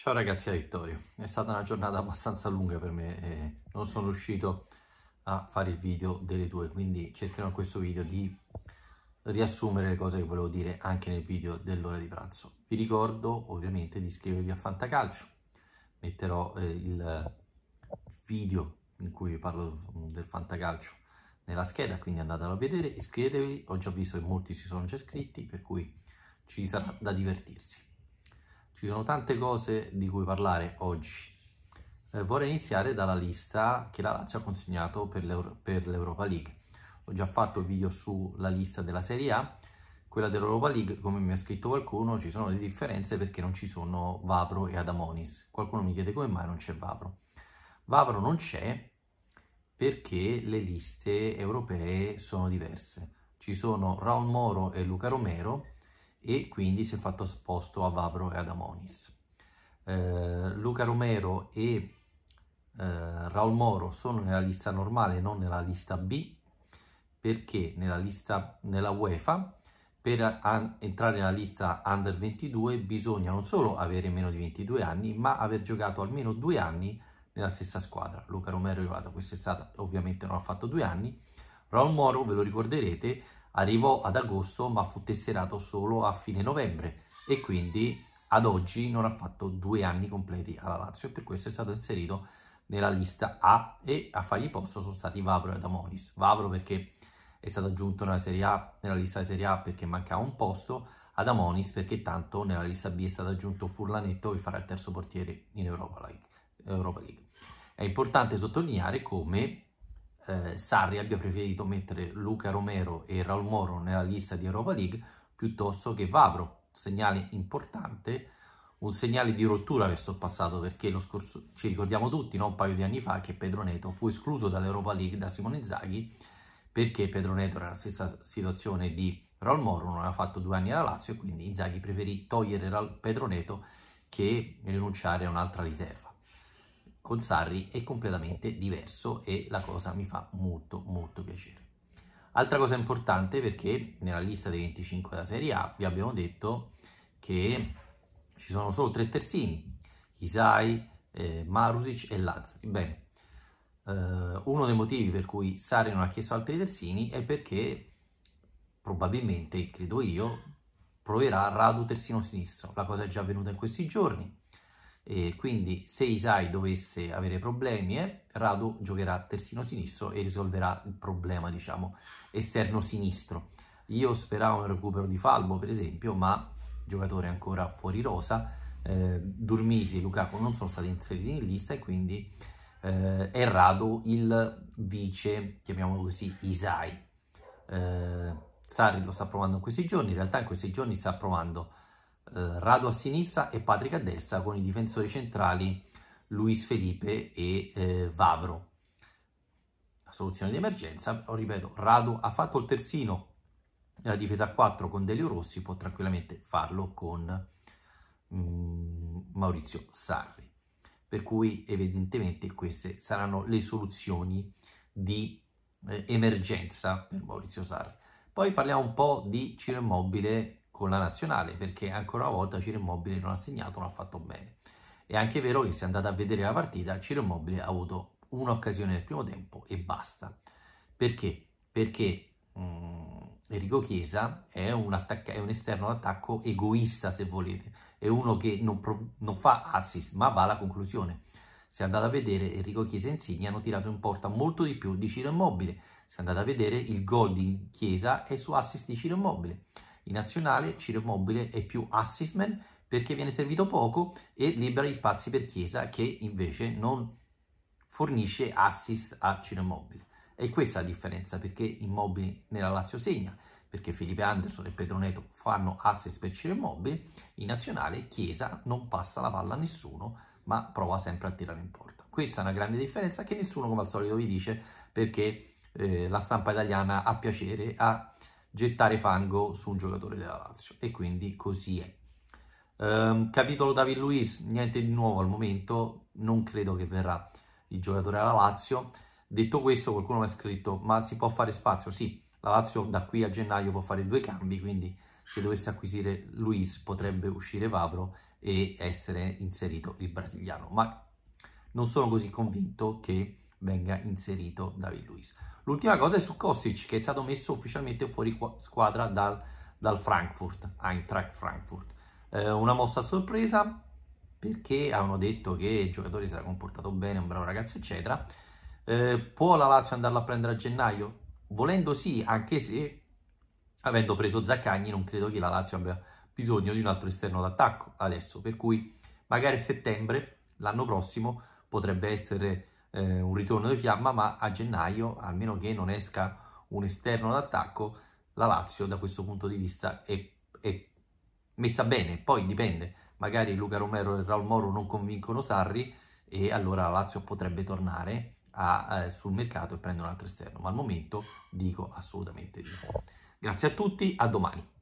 Ciao ragazzi a Vittorio, è stata una giornata abbastanza lunga per me e non sono riuscito a fare il video delle due, quindi cercherò in questo video di riassumere le cose che volevo dire anche nel video dell'ora di pranzo. Vi ricordo ovviamente di iscrivervi a Fantacalcio, metterò eh, il video in cui parlo del Fantacalcio nella scheda, quindi andatelo a vedere, iscrivetevi, ho già visto che molti si sono già iscritti, per cui ci sarà da divertirsi. Ci sono tante cose di cui parlare oggi. Eh, vorrei iniziare dalla lista che la Lazio ha consegnato per, l'Euro- per l'Europa League. Ho già fatto il video sulla lista della Serie A, quella dell'Europa League, come mi ha scritto qualcuno, ci sono delle differenze perché non ci sono Vavro e Adamonis. Qualcuno mi chiede come mai non c'è Vavro. Vavro non c'è perché le liste europee sono diverse. Ci sono Raul Moro e Luca Romero, e quindi si è fatto sposto a Vavro e ad Amonis. Eh, Luca Romero e eh, Raul Moro sono nella lista normale, non nella lista B, perché nella lista nella UEFA per entrare nella lista under 22 bisogna non solo avere meno di 22 anni, ma aver giocato almeno due anni nella stessa squadra. Luca Romero è arrivato quest'estate, ovviamente non ha fatto due anni. Raul Moro, ve lo ricorderete, Arrivò ad agosto ma fu tesserato solo a fine novembre e quindi ad oggi non ha fatto due anni completi alla Lazio e per questo è stato inserito nella lista A e a fargli posto sono stati Vavro e Damonis. Vavro perché è stato aggiunto nella, serie a, nella lista Serie A perché mancava un posto, Adamonis perché tanto nella lista B è stato aggiunto Furlanetto che farà il terzo portiere in Europa League. Europa League. È importante sottolineare come eh, Sarri abbia preferito mettere Luca Romero e Raul Moro nella lista di Europa League piuttosto che Vavro, segnale importante, un segnale di rottura verso il passato perché lo scorso, ci ricordiamo tutti no? un paio di anni fa che Pedroneto fu escluso dall'Europa League da Simone Zaghi perché Pedroneto era nella stessa situazione di Raul Moro, non aveva fatto due anni alla Lazio e quindi Inzaghi preferì togliere Pedroneto che rinunciare a un'altra riserva con Sarri è completamente diverso e la cosa mi fa molto molto piacere. Altra cosa importante perché nella lista dei 25 della Serie A vi abbiamo detto che ci sono solo tre terzini, Isai, eh, Marusic e Lazzari. Bene, eh, uno dei motivi per cui Sarri non ha chiesto altri terzini è perché probabilmente, credo io, proverà Radu terzino sinistro. La cosa è già avvenuta in questi giorni. E quindi se Isai dovesse avere problemi, eh, Rado giocherà terzino sinistro e risolverà il problema, diciamo, esterno sinistro. Io speravo un recupero di Falbo, per esempio, ma giocatore ancora fuori rosa. Eh, Durmisi e Lukaku non sono stati inseriti in lista e quindi eh, è Rado il vice, chiamiamolo così, Isai. Eh, Sarri lo sta provando in questi giorni, in realtà in questi giorni sta provando eh, Radu a sinistra e Patrick a destra con i difensori centrali Luis Felipe e eh, Vavro. La soluzione di emergenza, lo ripeto, Rado ha fatto il terzino nella difesa a 4 con Delio Rossi, può tranquillamente farlo con mh, mm, Maurizio Sarri. Per cui evidentemente queste saranno le soluzioni di eh, emergenza per Maurizio Sarri. Poi parliamo un po' di Ciro Immobile con la nazionale perché ancora una volta Ciro Immobile non ha segnato, non ha fatto bene. È anche vero che se andate a vedere la partita Ciro Immobile ha avuto un'occasione nel primo tempo e basta. Perché? Perché mh, mm, Enrico Chiesa è un, attacca- è un esterno d'attacco egoista se volete, è uno che non, prov- non fa assist ma va alla conclusione. Se andate a vedere Enrico Chiesa e Insigne hanno tirato in porta molto di più di Ciro Immobile. Se andate a vedere il gol di Chiesa è su assist di Ciro Immobile in nazionale Ciro Immobile è più assist perché viene servito poco e libera gli spazi per Chiesa che invece non fornisce assist a Ciro Immobile. E questa è la differenza perché Immobile nella Lazio segna, perché Felipe Anderson e Pedroneto fanno assist per Ciro Immobile, in nazionale Chiesa non passa la palla a nessuno ma prova sempre a tirare in porta. Questa è una grande differenza che nessuno come al solito vi dice perché eh, la stampa italiana ha piacere a gettare fango su un giocatore della Lazio e quindi così è. Um, capitolo David Luiz, niente di nuovo al momento, non credo che verrà il giocatore alla Lazio. Detto questo, qualcuno mi ha scritto, ma si può fare spazio? Sì, la Lazio da qui a gennaio può fare due cambi, quindi se dovesse acquisire Luiz potrebbe uscire Vavro e essere inserito il brasiliano, ma non sono così convinto che venga inserito David Luiz. L'ultima cosa è su Kostic che è stato messo ufficialmente fuori squadra dal, dal Frankfurt, Eintracht Frankfurt. Eh, una mossa a sorpresa perché hanno detto che il giocatore si era comportato bene, un bravo ragazzo eccetera. Eh, può la Lazio andarla a prendere a gennaio? Volendo sì, anche se avendo preso Zaccagni non credo che la Lazio abbia bisogno di un altro esterno d'attacco adesso, per cui magari a settembre, l'anno prossimo, potrebbe essere eh, un ritorno di fiamma, ma a gennaio, almeno che non esca un esterno d'attacco, la Lazio da questo punto di vista è, è messa bene, poi dipende, magari Luca Romero e Raul Moro non convincono Sarri e allora la Lazio potrebbe tornare a, eh, sul mercato e prendere un altro esterno, ma al momento dico assolutamente di no. Grazie a tutti, a domani.